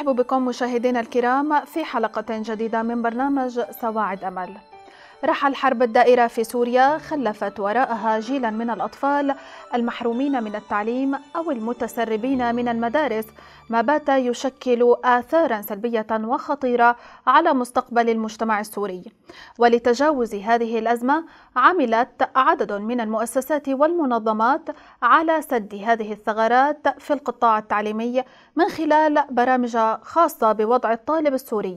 نرحب بكم مشاهدينا الكرام في حلقة جديدة من برنامج سواعد أمل رحل حرب الدائرة في سوريا خلفت وراءها جيلا من الأطفال المحرومين من التعليم أو المتسربين من المدارس ما بات يشكل آثارا سلبية وخطيرة على مستقبل المجتمع السوري ولتجاوز هذه الأزمة عملت عدد من المؤسسات والمنظمات على سد هذه الثغرات في القطاع التعليمي من خلال برامج خاصة بوضع الطالب السوري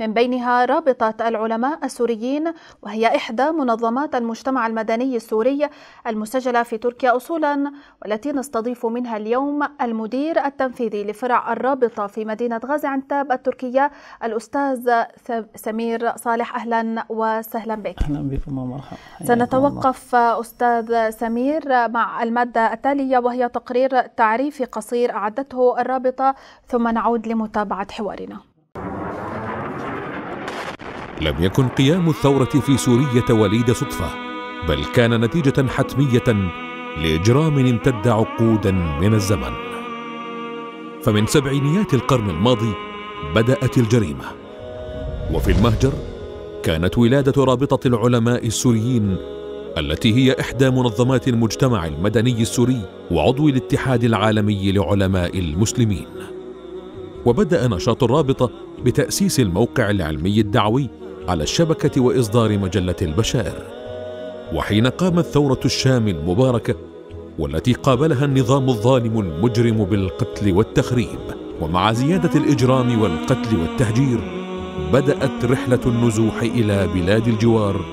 من بينها رابطة العلماء السوريين وهي إحدى منظمات المجتمع المدني السوري المسجلة في تركيا أصولا والتي نستضيف منها اليوم المدير التنفيذي لفرق فرع الرابطة في مدينة غازي عنتاب التركية الأستاذ سمير صالح أهلا وسهلا بك أهلا بكم ومرحبا سنتوقف الله. أستاذ سمير مع المادة التالية وهي تقرير تعريفي قصير أعدته الرابطة ثم نعود لمتابعة حوارنا لم يكن قيام الثورة في سوريا وليد صدفة بل كان نتيجة حتمية لإجرام امتد عقودا من الزمن فمن سبعينيات القرن الماضي بدأت الجريمة وفي المهجر كانت ولادة رابطة العلماء السوريين التي هي إحدى منظمات المجتمع المدني السوري وعضو الاتحاد العالمي لعلماء المسلمين وبدأ نشاط الرابطة بتأسيس الموقع العلمي الدعوي على الشبكة وإصدار مجلة البشائر وحين قامت ثورة الشام المباركة والتي قابلها النظام الظالم المجرم بالقتل والتخريب ومع زياده الاجرام والقتل والتهجير بدات رحله النزوح الى بلاد الجوار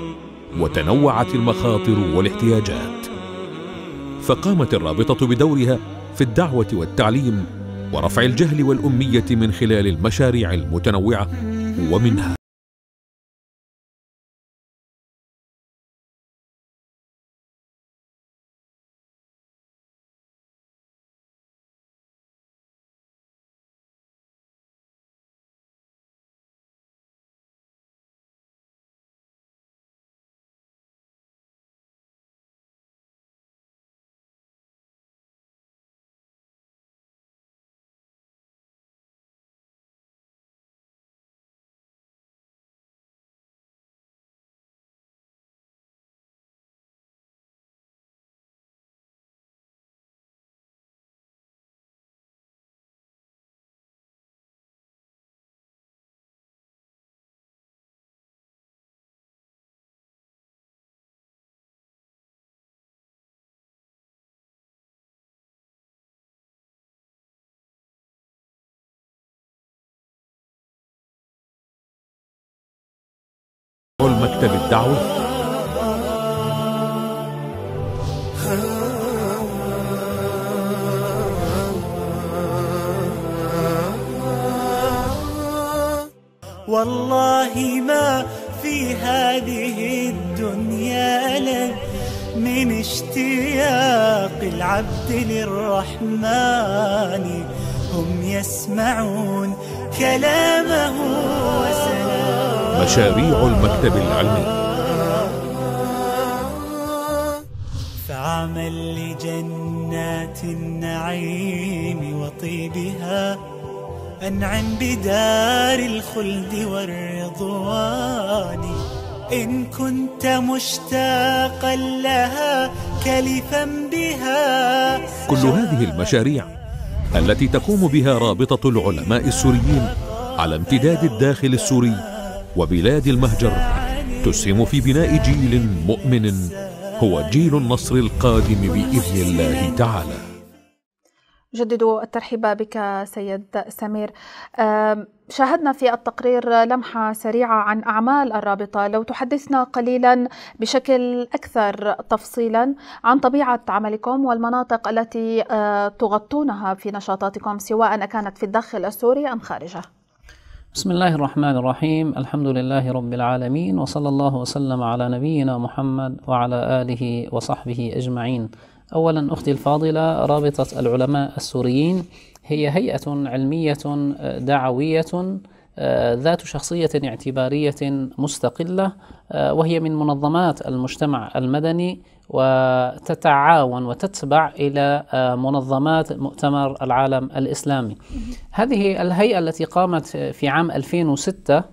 وتنوعت المخاطر والاحتياجات فقامت الرابطه بدورها في الدعوه والتعليم ورفع الجهل والاميه من خلال المشاريع المتنوعه ومنها مكتب الدعوة والله ما في هذه الدنيا لك من اشتياق العبد للرحمن هم يسمعون كلامه وسلامه مشاريع المكتب العلمي فعمل لجنات النعيم وطيبها أنعم بدار الخلد والرضوان إن كنت مشتاقا لها كلفا بها كل هذه المشاريع التي تقوم بها رابطة العلماء السوريين على امتداد الداخل السوري وبلاد المهجر تسهم في بناء جيل مؤمن هو جيل النصر القادم بإذن الله تعالى جدد الترحيب بك سيد سمير شاهدنا في التقرير لمحة سريعة عن أعمال الرابطة لو تحدثنا قليلا بشكل أكثر تفصيلا عن طبيعة عملكم والمناطق التي آه، تغطونها في نشاطاتكم سواء أكانت في الداخل السوري أم خارجه بسم الله الرحمن الرحيم الحمد لله رب العالمين وصلى الله وسلم على نبينا محمد وعلى آله وصحبه أجمعين أولا أختي الفاضلة رابطة العلماء السوريين هي هيئة علمية دعوية ذات شخصية اعتبارية مستقلة وهي من منظمات المجتمع المدني وتتعاون وتتبع إلى آه، منظمات مؤتمر العالم الإسلامي هذه الهيئة التي قامت في عام 2006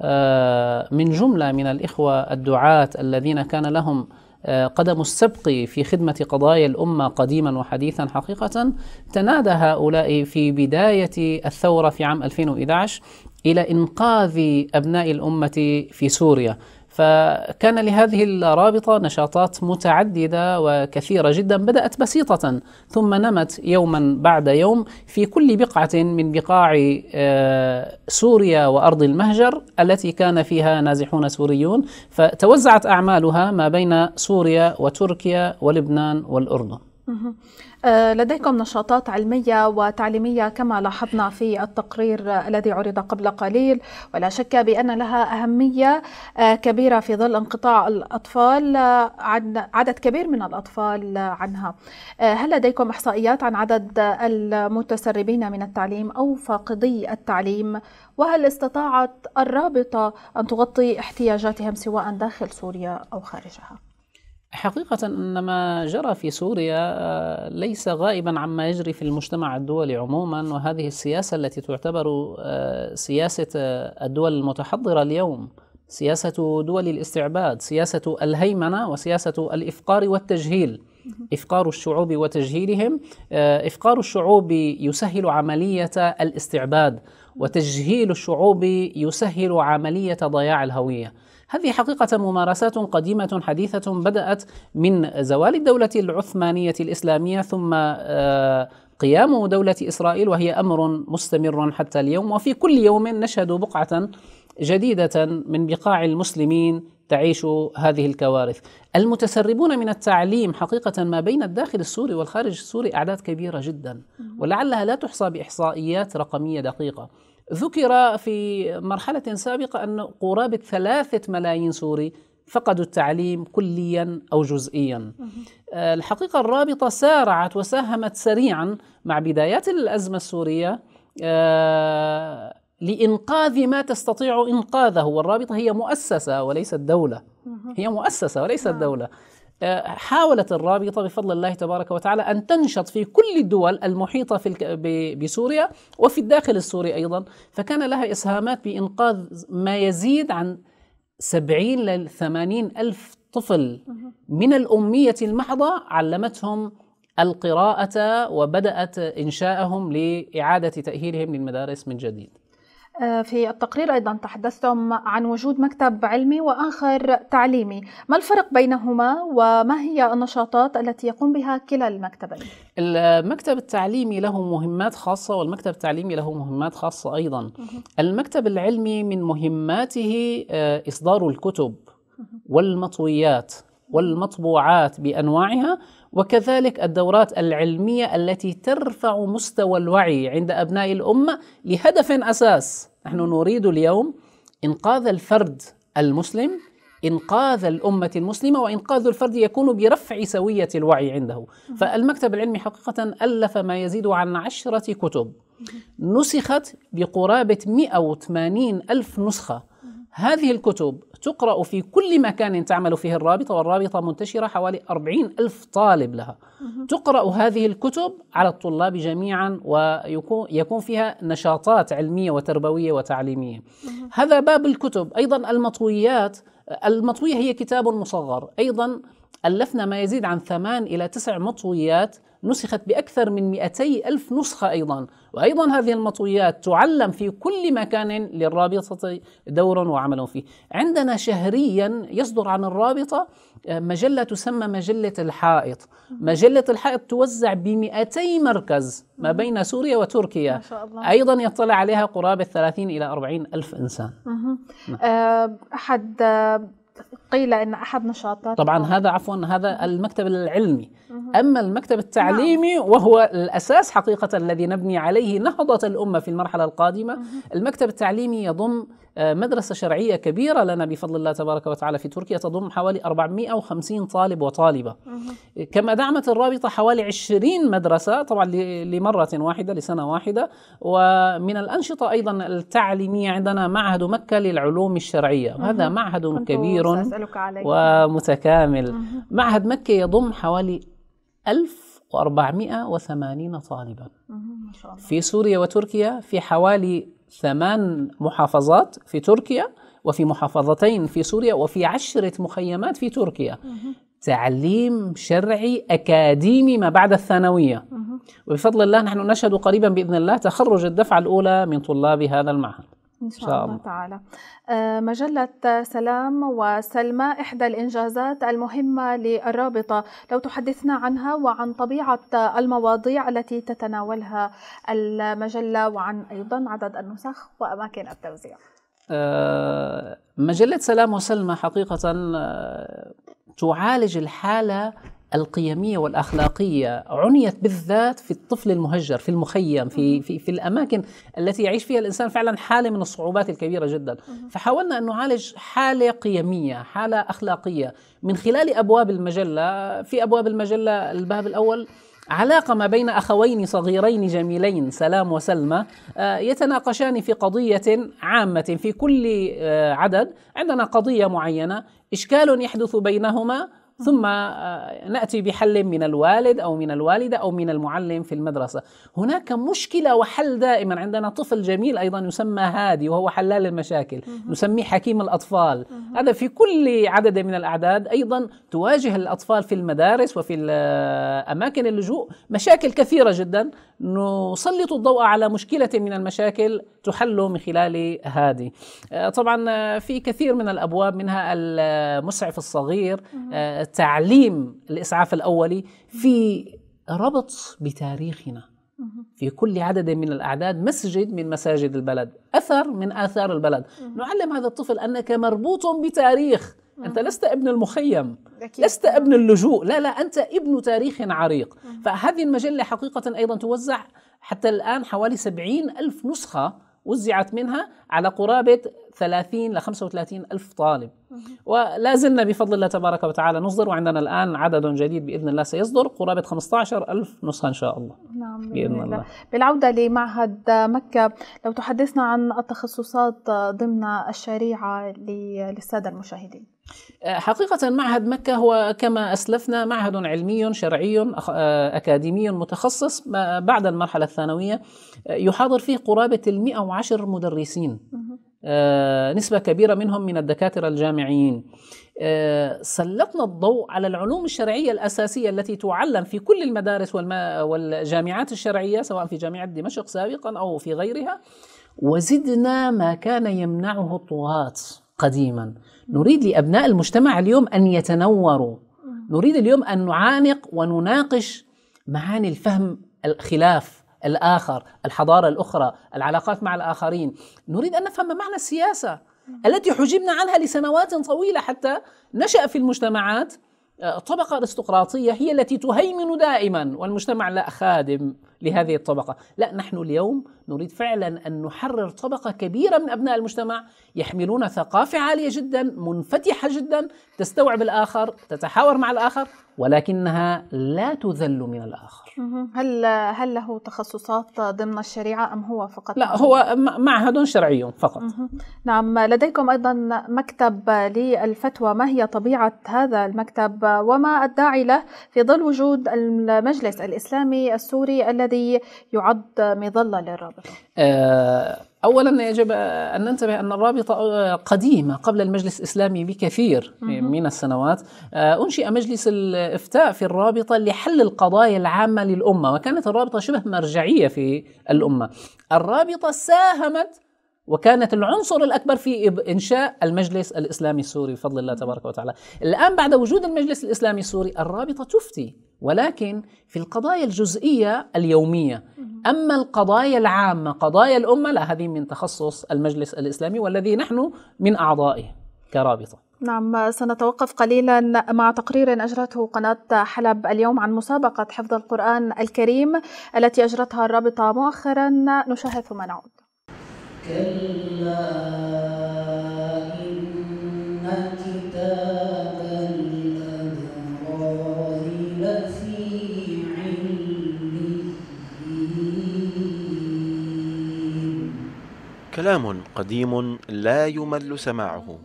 آه، من جملة من الإخوة الدعاة الذين كان لهم آه، قدم السبق في خدمة قضايا الأمة قديما وحديثا حقيقة تنادى هؤلاء في بداية الثورة في عام 2011 إلى إنقاذ أبناء الأمة في سوريا فكان لهذه الرابطة نشاطات متعددة وكثيرة جدا بدأت بسيطة ثم نمت يوما بعد يوم في كل بقعة من بقاع آه، سوريا وأرض المهجر التي كان فيها نازحون سوريون فتوزعت أعمالها ما بين سوريا وتركيا ولبنان والأردن آه، لديكم نشاطات علمية وتعليمية كما لاحظنا في التقرير الذي عرض قبل قليل ولا شك بأن لها أهمية آه، كبيرة في ظل انقطاع الأطفال آه، عن عدد كبير من الأطفال عنها هل لديكم إحصائيات عن عدد المتسربين من التعليم أو فاقدي التعليم وهل استطاعت الرابطة أن تغطي احتياجاتهم سواء داخل سوريا أو خارجها؟ حقيقة أن ما جرى في سوريا آه، ليس غائبا عما يجري في المجتمع الدولي عموما وهذه السياسة التي تعتبر آه، سياسة آه، الدول المتحضرة اليوم سياسة دول الاستعباد سياسة الهيمنة وسياسة الإفقار والتجهيل إفقار الشعوب وتجهيلهم إفقار الشعوب يسهل عملية الاستعباد وتجهيل الشعوب يسهل عملية ضياع الهوية هذه حقيقة ممارسات قديمة حديثة بدأت من زوال الدولة العثمانية الإسلامية ثم آه، قيام دولة إسرائيل وهي أمر مستمر حتى اليوم وفي كل يوم نشهد بقعة جديدة من بقاع المسلمين تعيش هذه الكوارث. المتسربون من التعليم حقيقة ما بين الداخل السوري والخارج السوري أعداد كبيرة جدا ولعلها لا تحصى بإحصائيات رقمية دقيقة. ذكر في مرحلة سابقة أن قرابة ثلاثة ملايين سوري فقدوا التعليم كليا أو جزئيا آه، الحقيقة الرابطة سارعت وساهمت سريعا مع بدايات الأزمة السورية آه، لإنقاذ ما تستطيع إنقاذه والرابطة هي مؤسسة وليست دولة هي مؤسسة وليست نعم. دولة حاولت الرابطة بفضل الله تبارك وتعالى أن تنشط في كل الدول المحيطة في بسوريا وفي الداخل السوري أيضا فكان لها إسهامات بإنقاذ ما يزيد عن 70 ل 80 ألف طفل من الأمية المحضة علمتهم القراءة وبدأت إنشاءهم لإعادة تأهيلهم للمدارس من جديد آه، في التقرير أيضا تحدثتم عن وجود مكتب علمي وآخر تعليمي ما الفرق بينهما وما هي النشاطات التي يقوم بها كلا المكتبين؟ المكتب التعليمي له مهمات خاصة والمكتب التعليمي له مهمات خاصة أيضا المكتب العلمي من مهماته آه، إصدار الكتب والمطويات والمطبوعات بانواعها وكذلك الدورات العلميه التي ترفع مستوى الوعي عند ابناء الامه لهدف اساس نحن نريد اليوم انقاذ الفرد المسلم انقاذ الامه المسلمه وانقاذ الفرد يكون برفع سويه الوعي عنده فالمكتب العلمي حقيقه الف ما يزيد عن عشره كتب نسخت بقرابه 180 الف نسخه هذه الكتب تقرأ في كل مكان تعمل فيه الرابطة والرابطة منتشرة حوالي أربعين ألف طالب لها تقرأ هذه الكتب على الطلاب جميعا ويكون فيها نشاطات علمية وتربوية وتعليمية هذا باب الكتب أيضا المطويات المطوية هي كتاب مصغر أيضا ألفنا ما يزيد عن ثمان إلى تسع مطويات نسخت بأكثر من 200 ألف نسخة أيضا وأيضا هذه المطويات تعلم في كل مكان للرابطة دورا وعمل فيه عندنا شهريا يصدر عن الرابطة آه، مجلة تسمى مجلة الحائط مجلة الحائط توزع ب 200 مركز ما بين سوريا وتركيا ما شاء الله. أيضا يطلع عليها قرابة 30 إلى 40 ألف إنسان نعم. آه، أحد آه، قيل ان احد نشاطات طبعا أوه. هذا عفوا هذا المكتب العلمي أوه. اما المكتب التعليمي نعم. وهو الاساس حقيقه الذي نبني عليه نهضه الامه في المرحله القادمه أوه. المكتب التعليمي يضم آه، مدرسة شرعية كبيرة لنا بفضل الله تبارك وتعالى في تركيا تضم حوالي 450 طالب وطالبة كما دعمت الرابطة حوالي 20 مدرسة طبعا لمرة واحدة لسنة واحدة ومن الأنشطة أيضا التعليمية عندنا معهد مكة للعلوم الشرعية وهذا معهد كبير أحملك عليه ومتكامل مه. معهد مكة يضم حوالي 1480 طالبا ما شاء الله. في سوريا وتركيا في حوالي ثمان محافظات في تركيا وفي محافظتين في سوريا وفي عشرة مخيمات في تركيا مه. تعليم شرعي أكاديمي ما بعد الثانوية مه. وبفضل الله نحن نشهد قريبا بإذن الله تخرج الدفعة الأولى من طلاب هذا المعهد إن شاء, شاء الله تعالى آه، مجلة سلام وسلمى إحدى الإنجازات المهمة للرابطة لو تحدثنا عنها وعن طبيعة المواضيع التي تتناولها المجلة وعن أيضا عدد النسخ وأماكن التوزيع آه، مجلة سلام وسلمى حقيقة آه، تعالج الحالة القيميه والاخلاقيه عنيت بالذات في الطفل المهجر في المخيم في في في الاماكن التي يعيش فيها الانسان فعلا حاله من الصعوبات الكبيره جدا فحاولنا ان نعالج حاله قيميه حاله اخلاقيه من خلال ابواب المجله في ابواب المجله الباب الاول علاقة ما بين أخوين صغيرين جميلين سلام وسلمى آه، يتناقشان في قضية عامة في كل آه، عدد عندنا قضية معينة إشكال يحدث بينهما آه. ثم آه، ناتي بحل من الوالد او من الوالده او من المعلم في المدرسه. هناك مشكله وحل دائما عندنا طفل جميل ايضا يسمى هادي وهو حلال المشاكل، نسميه حكيم الاطفال. هذا في كل عدد من الاعداد ايضا تواجه الاطفال في المدارس وفي اماكن اللجوء مشاكل كثيره جدا نسلط الضوء على مشكله من المشاكل تحل من خلال هادي. آه، طبعا في كثير من الابواب منها المسعف الصغير تعليم الإسعاف الأولي في ربط بتاريخنا في كل عدد من الأعداد مسجد من مساجد البلد أثر من آثار البلد نعلم هذا الطفل أنك مربوط بتاريخ أنت لست ابن المخيم لست ابن اللجوء لا لا أنت ابن تاريخ عريق فهذه المجلة حقيقة أيضا توزع حتى الآن حوالي سبعين ألف نسخة وزعت منها على قرابة 30 ل 35 ألف طالب ولا زلنا بفضل الله تبارك وتعالى نصدر وعندنا الآن عدد جديد بإذن الله سيصدر قرابة 15 ألف نسخة إن شاء الله نعم بإذن, الله. الله بالعودة لمعهد مكة لو تحدثنا عن التخصصات ضمن الشريعة للسادة المشاهدين آه، حقيقة معهد مكة هو كما أسلفنا معهد علمي شرعي آه، أكاديمي متخصص بعد المرحلة الثانوية آه، يحاضر فيه قرابة المئة وعشر مدرسين آه، نسبة كبيرة منهم من الدكاترة الجامعيين آه، سلطنا الضوء على العلوم الشرعية الأساسية التي تعلم في كل المدارس والجامعات الشرعية سواء في جامعة دمشق سابقا أو في غيرها وزدنا ما كان يمنعه الطغاة قديما نريد لأبناء المجتمع اليوم أن يتنوروا نريد اليوم أن نعانق ونناقش معاني الفهم الخلاف الآخر الحضارة الأخرى العلاقات مع الآخرين نريد أن نفهم معنى السياسة نعم. التي حجبنا عنها لسنوات طويلة حتى نشأ في المجتمعات آه، طبقة أرستقراطية هي التي تهيمن دائما والمجتمع لا خادم لهذه الطبقة لا نحن اليوم نريد فعلا أن نحرر طبقة كبيرة من أبناء المجتمع يحملون ثقافة عالية جدا منفتحة جدا تستوعب الآخر تتحاور مع الآخر ولكنها لا تذل من الآخر هل, هل له تخصصات ضمن الشريعة أم هو فقط؟ لا هو معهد شرعي فقط نعم لديكم أيضا مكتب للفتوى ما هي طبيعة هذا المكتب وما الداعي له في ظل وجود المجلس الإسلامي السوري الذي يعد مظلة للرابطة؟ آه اولا يجب ان ننتبه ان الرابطه آه، قديمه قبل المجلس الاسلامي بكثير من السنوات آه، انشئ مجلس الافتاء في الرابطه لحل القضايا العامه للامه وكانت الرابطه شبه مرجعيه في الامه الرابطه ساهمت وكانت العنصر الأكبر في إنشاء المجلس الإسلامي السوري بفضل الله تبارك وتعالى الآن بعد وجود المجلس الإسلامي السوري الرابطة تفتي ولكن في القضايا الجزئية اليومية أما القضايا العامة قضايا الأمة لا هذه من تخصص المجلس الإسلامي والذي نحن من أعضائه كرابطة نعم سنتوقف قليلا مع تقرير أجرته قناة حلب اليوم عن مسابقة حفظ القرآن الكريم التي أجرتها الرابطة مؤخرا نشاهد ثم نعود كلام قديم لا يمل سماعه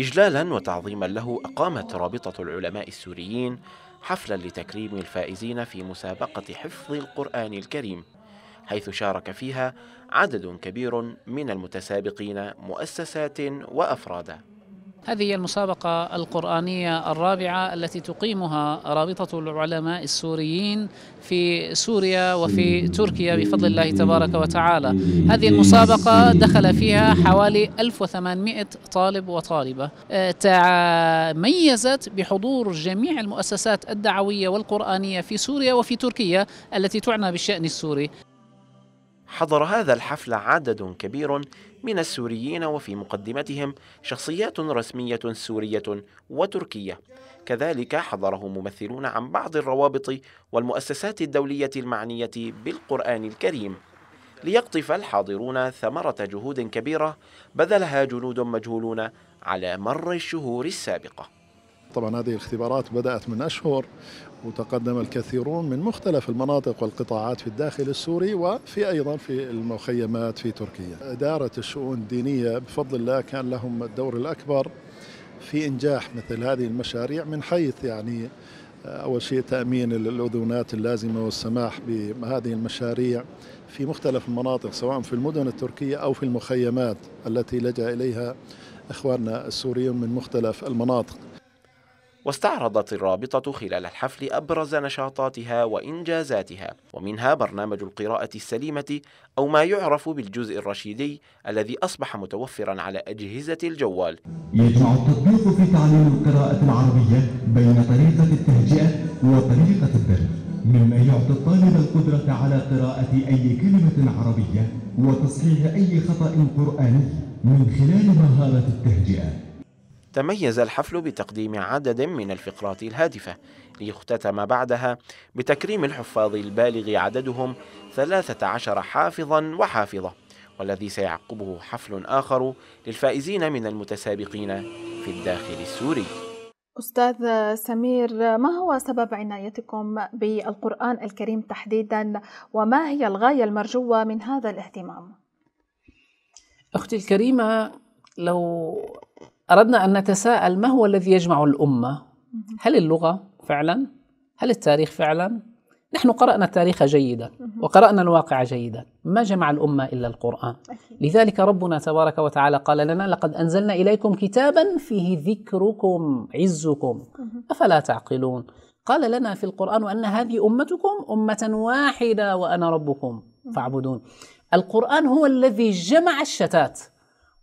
إجلالا وتعظيما له أقامت رابطة العلماء السوريين حفلا لتكريم الفائزين في مسابقة حفظ القرآن الكريم حيث شارك فيها عدد كبير من المتسابقين مؤسسات وافراد. هذه المسابقة القرآنية الرابعة التي تقيمها رابطة العلماء السوريين في سوريا وفي تركيا بفضل الله تبارك وتعالى هذه المسابقة دخل فيها حوالي 1800 طالب وطالبة آه، تميزت بحضور جميع المؤسسات الدعوية والقرآنية في سوريا وفي تركيا التي تعنى بالشأن السوري حضر هذا الحفل عدد كبير من السوريين وفي مقدمتهم شخصيات رسمية سورية وتركية كذلك حضره ممثلون عن بعض الروابط والمؤسسات الدولية المعنية بالقرآن الكريم ليقطف الحاضرون ثمرة جهود كبيرة بذلها جنود مجهولون على مر الشهور السابقة طبعا هذه الاختبارات بدأت من أشهر وتقدم الكثيرون من مختلف المناطق والقطاعات في الداخل السوري وفي أيضا في المخيمات في تركيا إدارة الشؤون الدينية بفضل الله كان لهم الدور الأكبر في إنجاح مثل هذه المشاريع من حيث يعني آه، أول شيء تأمين الأذونات اللازمة والسماح بهذه المشاريع في مختلف المناطق سواء في المدن التركية أو في المخيمات التي لجأ إليها إخواننا السوريون من مختلف المناطق واستعرضت الرابطة خلال الحفل أبرز نشاطاتها وإنجازاتها ومنها برنامج القراءة السليمة أو ما يعرف بالجزء الرشيدي الذي أصبح متوفرا على أجهزة الجوال يجمع التطبيق في تعليم القراءة العربية بين طريقة التهجئة وطريقة الدرس مما يعطي الطالب القدرة على قراءة أي كلمة عربية وتصحيح أي خطأ قرآني من خلال مهارة التهجئة تميز الحفل بتقديم عدد من الفقرات الهادفة ليختتم بعدها بتكريم الحفاظ البالغ عددهم 13 حافظا وحافظة والذي سيعقبه حفل آخر للفائزين من المتسابقين في الداخل السوري أستاذ سمير ما هو سبب عنايتكم بالقرآن الكريم تحديدا وما هي الغاية المرجوة من هذا الاهتمام؟ أختي الكريمة لو أردنا أن نتساءل ما هو الذي يجمع الأمة هل اللغة فعلا هل التاريخ فعلا نحن قرأنا التاريخ جيدا وقرأنا الواقع جيدا ما جمع الأمة إلا القرآن لذلك ربنا تبارك وتعالى قال لنا لقد أنزلنا إليكم كتابا فيه ذكركم عزكم أفلا تعقلون قال لنا في القرآن أن هذه أمتكم أمة واحدة وأنا ربكم فاعبدون القرآن هو الذي جمع الشتات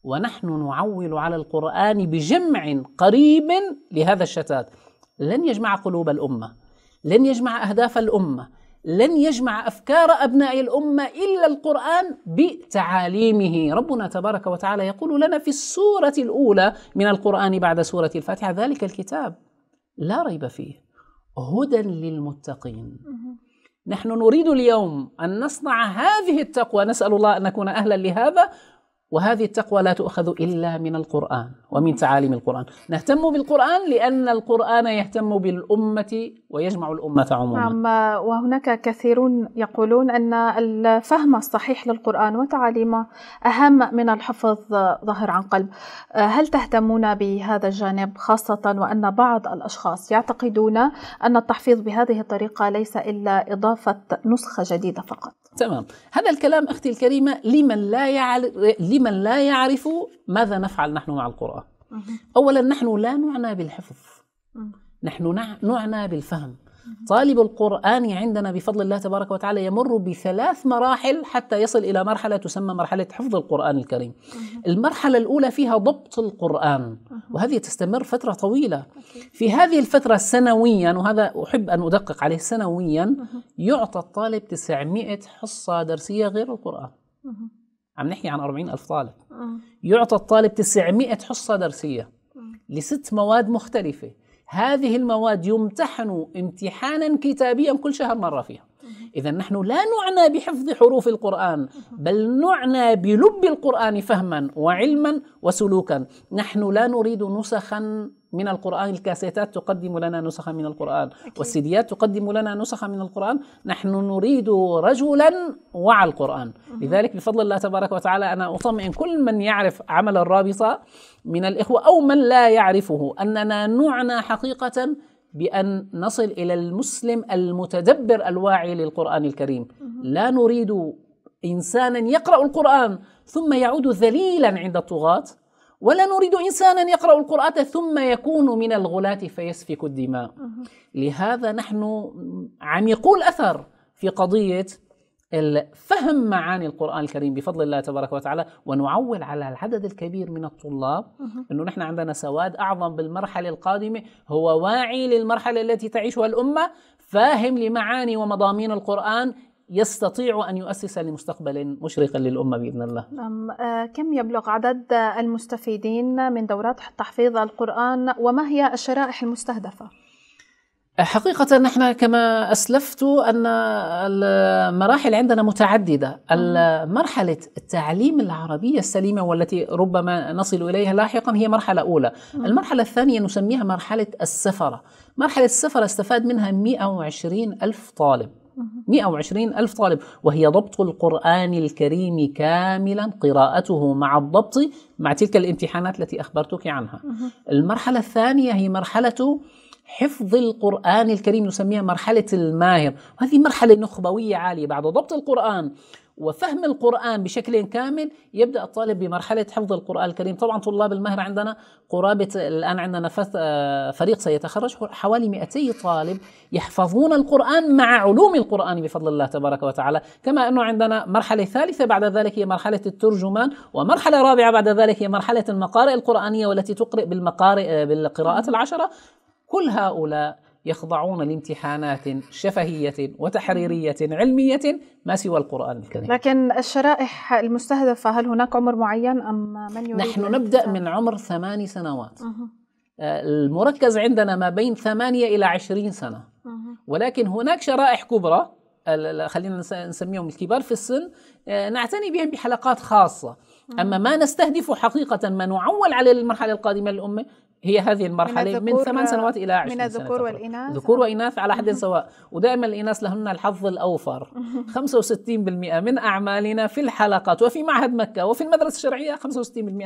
ونحن نعول على القرآن بجمع قريب لهذا الشتات لن يجمع قلوب الأمة لن يجمع أهداف الأمة لن يجمع أفكار أبناء الأمة إلا القرآن بتعاليمه ربنا تبارك وتعالى يقول لنا في السورة الأولى من القرآن بعد سورة الفاتحة ذلك الكتاب لا ريب فيه هدى للمتقين نحن نريد اليوم أن نصنع هذه التقوى نسأل الله أن نكون أهلا لهذا وهذه التقوى لا تؤخذ الا من القران ومن تعاليم القران، نهتم بالقران لان القران يهتم بالامه ويجمع الامه عموما. نعم وهناك كثيرون يقولون ان الفهم الصحيح للقران وتعاليمه اهم من الحفظ ظهر عن قلب. هل تهتمون بهذا الجانب خاصه وان بعض الاشخاص يعتقدون ان التحفيظ بهذه الطريقه ليس الا اضافه نسخه جديده فقط؟ تمام هذا الكلام أختي الكريمة لمن لا يعرف لمن لا يعرف ماذا نفعل نحن مع القرآن أولا نحن لا نعنى بالحفظ نحن نعنى بالفهم طالب القرآن عندنا بفضل الله تبارك وتعالى يمر بثلاث مراحل حتى يصل إلى مرحلة تسمى مرحلة حفظ القرآن الكريم المرحلة الأولى فيها ضبط القرآن وهذه تستمر فترة طويلة في هذه الفترة سنويا وهذا أحب أن أدقق عليه سنويا يعطى الطالب 900 حصة درسية غير القرآن عم نحكي عن 40 ألف طالب آه. يعطى الطالب 900 حصة درسية لست مواد مختلفة هذه المواد يمتحن امتحانا كتابيا كل شهر مرة فيها إذا نحن لا نعنى بحفظ حروف القرآن بل نعنى بلب القرآن فهما وعلما وسلوكا نحن لا نريد نسخا من القرآن الكاسيتات تقدم لنا نسخة من القرآن أكيد. والسيديات تقدم لنا نسخة من القرآن نحن نريد رجلا وعى القرآن أه. لذلك بفضل الله تبارك وتعالى أنا أطمئن كل من يعرف عمل الرابطة من الإخوة أو من لا يعرفه أننا نعنى حقيقة بأن نصل إلى المسلم المتدبر الواعي للقرآن الكريم أه. لا نريد إنسانا يقرأ القرآن ثم يعود ذليلا عند الطغاة ولا نريد إنسانا يقرأ القرآن ثم يكون من الغلاة فيسفك الدماء لهذا نحن عميقو الأثر في قضية فهم معاني القرآن الكريم بفضل الله تبارك وتعالى ونعول على العدد الكبير من الطلاب أنه نحن عندنا سواد أعظم بالمرحلة القادمة هو واعي للمرحلة التي تعيشها الأمة فاهم لمعاني ومضامين القرآن يستطيع أن يؤسس لمستقبل مشرق للأمة بإذن الله نعم. آه، كم يبلغ عدد المستفيدين من دورات تحفيظ القرآن وما هي الشرائح المستهدفة؟ حقيقة نحن كما أسلفت أن المراحل عندنا متعددة مرحلة التعليم العربية السليمة والتي ربما نصل إليها لاحقا هي مرحلة أولى المرحلة الثانية نسميها مرحلة السفرة مرحلة السفرة استفاد منها 120 ألف طالب 120 ألف طالب وهي ضبط القرآن الكريم كاملا قراءته مع الضبط مع تلك الامتحانات التي أخبرتك عنها المرحلة الثانية هي مرحلة حفظ القرآن الكريم نسميها مرحلة الماهر وهذه مرحلة نخبوية عالية بعد ضبط القرآن وفهم القرآن بشكل كامل يبدأ الطالب بمرحلة حفظ القرآن الكريم طبعا طلاب المهر عندنا قرابة الآن عندنا آه، فريق سيتخرج حوالي 200 طالب يحفظون القرآن مع علوم القرآن بفضل الله تبارك وتعالى كما أنه عندنا مرحلة ثالثة بعد ذلك هي مرحلة الترجمان ومرحلة رابعة بعد ذلك هي مرحلة المقارئ القرآنية والتي تقرئ بالمقارئ آه، بالقراءات العشرة كل هؤلاء يخضعون لامتحانات شفهية وتحريرية علمية ما سوى القرآن الكريم لكن الشرائح المستهدفة هل هناك عمر معين أم من يريد نحن نبدأ من عمر ثماني سنوات آه، المركز عندنا ما بين ثمانية إلى عشرين سنة ولكن هناك شرائح كبرى خلينا نسميهم الكبار في السن آه، نعتني بهم بحلقات خاصة أما ما نستهدف حقيقة ما نعول على المرحلة القادمة للأمة هي هذه المرحلة من, من ثمان سنوات إلى عشر من الذكور والإناث ذكور وإناث على حد سواء ودائما الإناث لهن الحظ الأوفر 65% من أعمالنا في الحلقات وفي معهد مكة وفي المدرسة الشرعية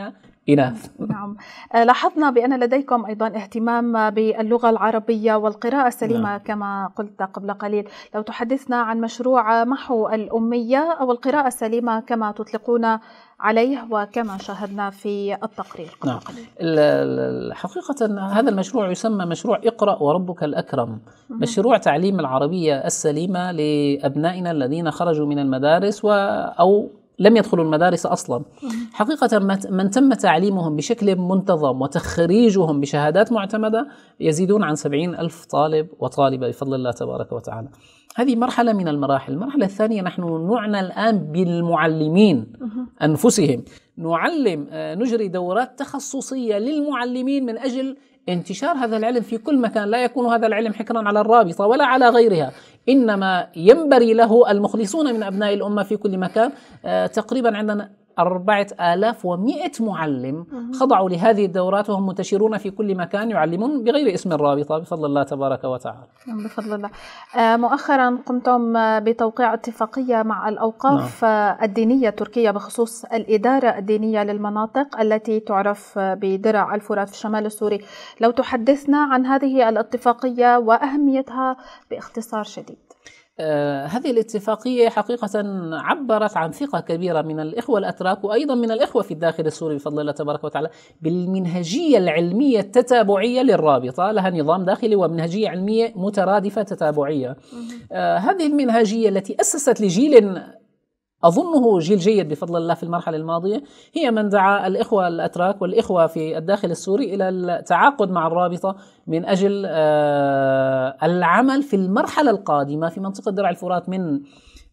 65% إناث نعم آه، لاحظنا بأن لديكم أيضا اهتمام باللغة العربية والقراءة السليمة نعم. كما قلت قبل قليل لو تحدثنا عن مشروع محو الأمية أو القراءة السليمة كما تطلقون عليه وكما شاهدنا في التقرير قبل نعم. حقيقة هذا المشروع يسمى مشروع اقرأ وربك الأكرم مشروع تعليم العربية السليمة لأبنائنا الذين خرجوا من المدارس أو لم يدخلوا المدارس اصلا. حقيقه من تم تعليمهم بشكل منتظم وتخريجهم بشهادات معتمده يزيدون عن سبعين ألف طالب وطالبه بفضل الله تبارك وتعالى. هذه مرحله من المراحل، المرحله الثانيه نحن نعنى الان بالمعلمين انفسهم، نعلم آه، نجري دورات تخصصيه للمعلمين من اجل انتشار هذا العلم في كل مكان لا يكون هذا العلم حكرا على الرابطة ولا على غيرها إنما ينبري له المخلصون من أبناء الأمة في كل مكان آه، تقريبا عندنا 4100 معلم خضعوا لهذه الدورات وهم منتشرون في كل مكان يعلمون بغير اسم الرابطة بفضل الله تبارك وتعالى نعم، بفضل الله آه، مؤخرا قمتم بتوقيع اتفاقية مع الأوقاف نعم. آه، الدينية التركية بخصوص الإدارة الدينية للمناطق التي تعرف بدرع الفرات في الشمال السوري لو تحدثنا عن هذه الاتفاقية وأهميتها باختصار شديد آه، هذه الاتفاقية حقيقة عبرت عن ثقة كبيرة من الإخوة الأتراك وأيضا من الإخوة في الداخل السوري بفضل الله تبارك وتعالى بالمنهجية العلمية التتابعية للرابطة لها نظام داخلي ومنهجية علمية مترادفة تتابعية آه، هذه المنهجية التي أسست لجيل أظنه جيل جيد بفضل الله في المرحلة الماضية هي من دعا الإخوة الأتراك والإخوة في الداخل السوري إلى التعاقد مع الرابطة من أجل آه، العمل في المرحلة القادمة في منطقة درع الفرات من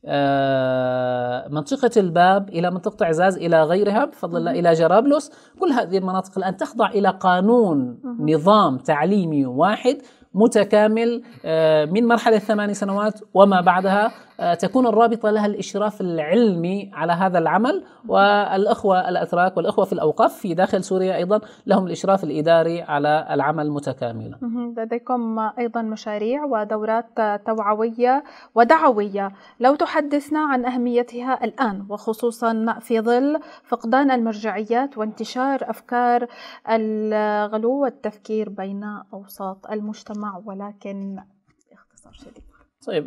آه، منطقة الباب إلى منطقة عزاز إلى غيرها بفضل الله إلى جرابلس كل هذه المناطق الآن تخضع إلى قانون نظام تعليمي واحد متكامل آه، من مرحلة ثمان سنوات وما بعدها آه، تكون الرابطة لها الإشراف العلمي على هذا العمل والأخوة الأتراك والأخوة في الأوقاف في داخل سوريا أيضا لهم الإشراف الإداري على العمل متكاملا لديكم أيضا مشاريع ودورات توعوية ودعوية لو تحدثنا عن أهميتها الآن وخصوصا في ظل فقدان المرجعيات وانتشار أفكار الغلو والتفكير بين أوساط المجتمع ولكن باختصار شديد طيب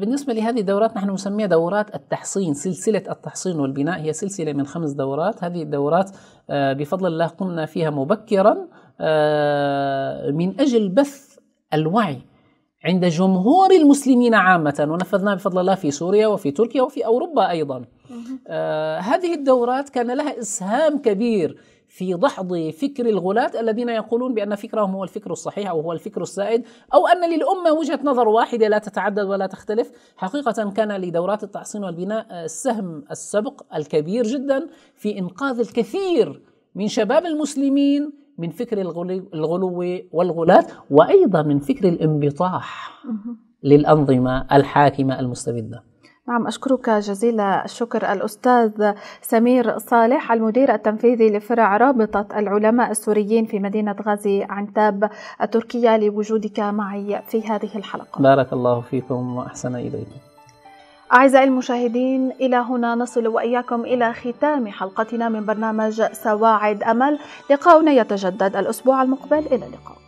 بالنسبة لهذه الدورات نحن نسميها دورات التحصين سلسلة التحصين والبناء هي سلسلة من خمس دورات هذه الدورات آه، بفضل الله قمنا فيها مبكرا آه، من أجل بث الوعي عند جمهور المسلمين عامة ونفذناها بفضل الله في سوريا وفي تركيا وفي أوروبا أيضا آه، هذه الدورات كان لها إسهام كبير في دحض فكر الغلاة الذين يقولون بأن فكرهم هو الفكر الصحيح أو هو الفكر السائد أو أن للأمة وجهة نظر واحدة لا تتعدد ولا تختلف حقيقة كان لدورات التحصين والبناء السهم السبق الكبير جدا في إنقاذ الكثير من شباب المسلمين من فكر الغلو والغلاة وأيضا من فكر الانبطاح للأنظمة الحاكمة المستبدة نعم أشكرك جزيل الشكر الأستاذ سمير صالح المدير التنفيذي لفرع رابطة العلماء السوريين في مدينة غازي عنتاب التركية لوجودك معي في هذه الحلقة بارك الله فيكم وأحسن إليكم أعزائي المشاهدين إلى هنا نصل وإياكم إلى ختام حلقتنا من برنامج سواعد أمل لقاؤنا يتجدد الأسبوع المقبل إلى اللقاء